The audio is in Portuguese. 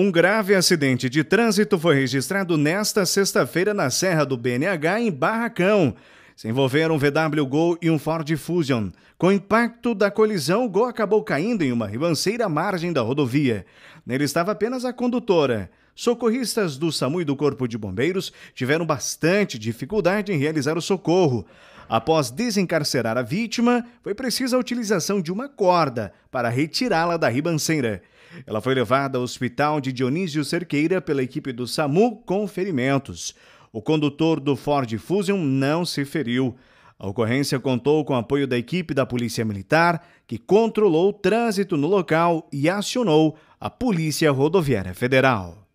Um grave acidente de trânsito foi registrado nesta sexta-feira na Serra do BNH, em Barracão. Se envolveram um VW Gol e um Ford Fusion. Com o impacto da colisão, o Gol acabou caindo em uma ribanceira à margem da rodovia. Nele estava apenas a condutora. Socorristas do SAMU e do Corpo de Bombeiros tiveram bastante dificuldade em realizar o socorro. Após desencarcerar a vítima, foi precisa a utilização de uma corda para retirá-la da ribanceira. Ela foi levada ao hospital de Dionísio Cerqueira pela equipe do SAMU com ferimentos. O condutor do Ford Fusion não se feriu. A ocorrência contou com o apoio da equipe da Polícia Militar, que controlou o trânsito no local e acionou a Polícia Rodoviária Federal.